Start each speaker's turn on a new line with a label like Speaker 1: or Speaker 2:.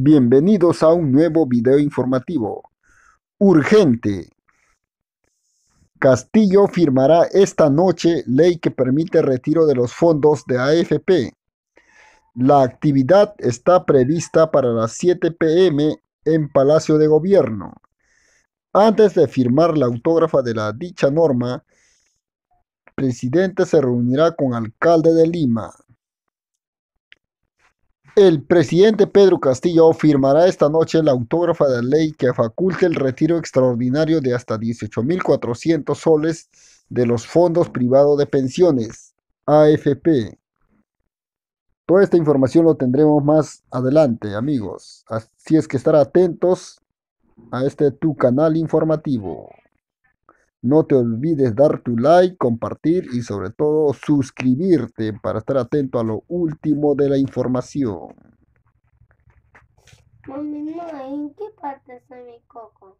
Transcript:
Speaker 1: Bienvenidos a un nuevo video informativo. Urgente. Castillo firmará esta noche ley que permite retiro de los fondos de AFP. La actividad está prevista para las 7 pm en Palacio de Gobierno. Antes de firmar la autógrafa de la dicha norma, el presidente se reunirá con alcalde de Lima, el presidente Pedro Castillo firmará esta noche la autógrafa de la ley que faculte el retiro extraordinario de hasta 18.400 soles de los fondos privados de pensiones, AFP. Toda esta información lo tendremos más adelante, amigos. Así es que estar atentos a este tu canal informativo. No te olvides dar tu like, compartir y sobre todo suscribirte para estar atento a lo último de la información.
Speaker 2: ¿en qué parte mi coco?